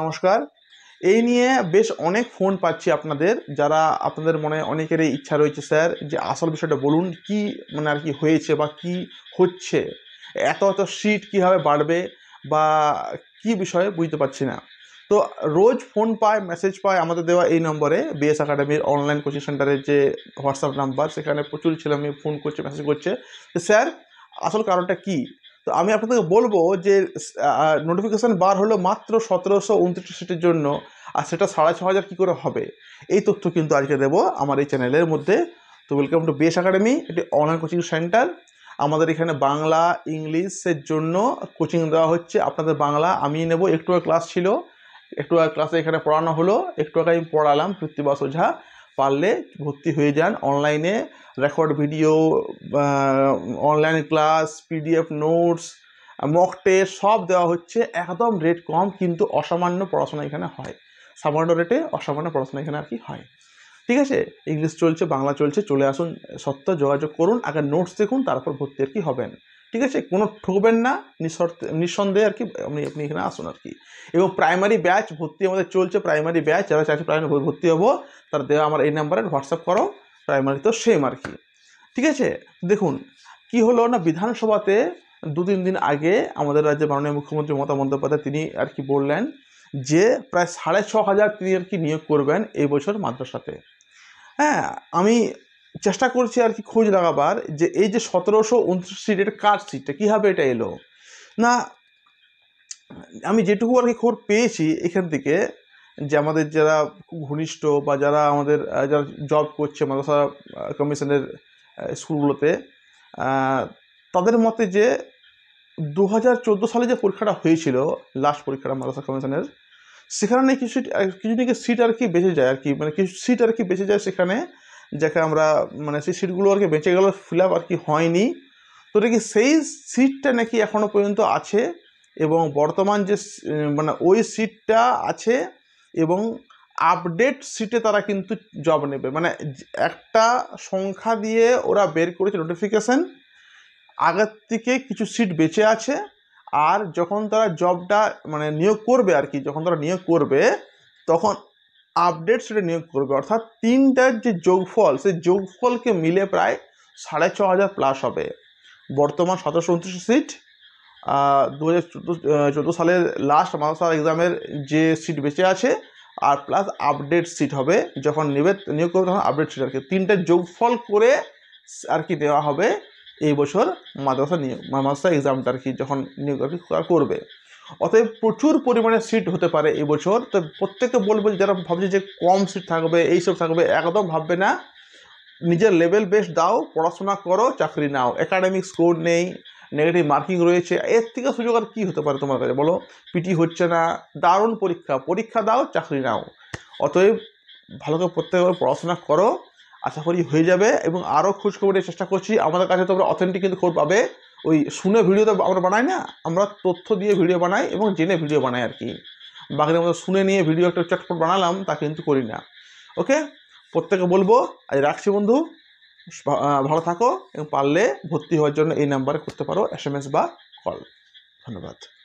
নমস্কার এই নিয়ে বেশ অনেক ফোন পাচ্ছি আপনাদের যারা আপনাদের মনে অনেকেরই ইচ্ছা রয়েছে স্যার যে আসল বিষয়টা বলুন কি মানে আর কি হয়েছে বা কি হচ্ছে এত এত সিট কীভাবে বাড়বে বা কি বিষয়ে বুঝতে পারছি না তো রোজ ফোন পায় মেসেজ পায় আমাদের দেওয়া এই নম্বরে বিএস একাডেমির অনলাইন কোচিং সেন্টারের যে হোয়াটসঅ্যাপ নাম্বার সেখানে প্রচুর ছেলে মেয়ে ফোন করছে মেসেজ করছে স্যার আসল কারণটা কি তো আমি আপনাদেরকে বলবো যে নোটিফিকেশান বার হলো মাত্র সতেরোশো উনত্রিশ সিটের জন্য আর সেটা সাড়ে ছ হাজার কী করে হবে এই তথ্য কিন্তু আজকে দেবো আমার এই চ্যানেলের মধ্যে তো ওয়েলকাম টু বেস একাডেমি এটি অনলাইন কোচিং সেন্টার আমাদের এখানে বাংলা ইংলিশের জন্য কোচিং দেওয়া হচ্ছে আপনাদের বাংলা আমি নেব একটু ক্লাস ছিল একটু ক্লাসে এখানে পড়ানো হলো একটু আগে আমি পড়ালাম পৃথ্বীবাস ওঝা পারলে ভর্তি হয়ে যান অনলাইনে record video online class PDF notes mock test সব দেওয়া হচ্ছে একদম রেট কম কিন্তু অসামান্য পড়াশোনা এখানে হয় সামান্য রেটে অসামান্য পড়াশোনা এখানে আর কি হয় ঠিক আছে ইংলিশ চলছে বাংলা চলছে চলে আসুন সত্য যোগাযোগ করুন আগে নোটস দেখুন তারপর ভর্তি আর কি হবেন ঠিক আছে কোনো ঠকবেন না নিঃশর্তে নিঃসন্দেহে আর কি আপনি আপনি এখানে আসুন আর কি এবং প্রাইমারি ব্যাচ ভর্তি আমাদের চলছে প্রাইমারি ব্যাচ যারা চাইছে প্রাইমারি ভর্তি হবো তারা দেওয়া আমার এই নাম্বারে হোয়াটসঅ্যাপ করো প্রাইমারি তো সেম আর কি ঠিক আছে দেখুন কি হলো না বিধানসভাতে দু তিন দিন আগে আমাদের রাজ্যে মাননীয় মুখ্যমন্ত্রী মমতা বন্দ্যোপাধ্যায় তিনি আর কি বললেন যে প্রায় সাড়ে ছ হাজার তিনি আর কি নিয়োগ করবেন এই বছর মাদ্রাসাতে হ্যাঁ আমি চেষ্টা করছি আর কি খোঁজ লাগাবার যে এই যে সতেরোশো উনত্রিশ সিটের কার সিটটা কীভাবে এটা এলো না আমি যেটুকু আর কি খবর পেয়েছি এখান থেকে যে আমাদের যারা ঘনিষ্ঠ বা যারা আমাদের যারা জব করছে মাদ্রাসা কমিশনের স্কুলগুলোতে তাদের মতে যে দু হাজার চোদ্দো সালে যে পরীক্ষাটা হয়েছিল লাস্ট পরীক্ষাটা মাদ্রাসা কমিশনের সেখানে কিছু কিছু দিকে সিট আর কি বেঁচে যায় আর কি মানে কিছু সিট আর কি বেঁচে যায় সেখানে যাকে আমরা মানে সেই সিটগুলো আর কি বেঁচে গেল ফিল আপ আর কি হয়নি তো এটা কি সেই সিটটা নাকি এখনও পর্যন্ত আছে এবং বর্তমান যে মানে ওই সিটটা আছে এবং আপডেট সিটে তারা কিন্তু জব নেবে মানে একটা সংখ্যা দিয়ে ওরা বের করেছে নোটিফিকেশান আগের থেকে কিছু সিট বেঁচে আছে আর যখন তারা জবটা মানে নিয়োগ করবে আর কি যখন তারা নিয়োগ করবে তখন আপডেট সেটা নিয়োগ করবে অর্থাৎ তিনটার যে যোগফল সেই যোগফলকে মিলে প্রায় সাড়ে ছ হাজার প্লাস হবে বর্তমান সতেরোশো উনত্রিশ সিট দু হাজার চোদ্দো সালের লাস্ট মাদ্রাসা এক্সামের যে সিট বেঁচে আছে আর প্লাস আপডেট সিট হবে যখন নেবে নিয়োগ করবে তখন আপডেট সিট আর কি তিনটা যোগফল করে আর কি দেওয়া হবে এই বছর মাদ্রাসা নিয়োগ মাদ্রাসা এক্সামটা আর কি যখন নিয়োগ করবে অতএব প্রচুর পরিমাণে সিট হতে পারে এবছর তো প্রত্যেককে বলবে যারা ভাবছে যে কম সিট থাকবে এইসব থাকবে একদম ভাববে না নিজের লেভেল বেশ দাও পড়াশোনা করো চাকরি নাও একাডেমিক স্কোর নেই নেগেটিভ মার্কিং রয়েছে এর থেকে সুযোগ আর কী হতে পারে তোমার কাছে বলো পিটি হচ্ছে না দারুণ পরীক্ষা পরীক্ষা দাও চাকরি নাও অতএব ভালো করে প্রত্যেকবার পড়াশোনা করো আশা করি হয়ে যাবে এবং আরও খোঁজখবরের চেষ্টা করছি আমাদের কাছে তোমরা অথেন্টিক কিন্তু খবর পাবে ওই শুনে ভিডিও তো আমরা বানাই না আমরা তথ্য দিয়ে ভিডিও বানাই এবং জেনে ভিডিও বানাই আর কি বাকিদের মধ্যে শুনে নিয়ে ভিডিও একটা চটপট বানালাম তা কিন্তু করি না ওকে প্রত্যেকে বলবো আজ রাখছি বন্ধু ভালো থাকো এবং পারলে ভর্তি হওয়ার জন্য এই নাম্বারে করতে পারো এস বা কল ধন্যবাদ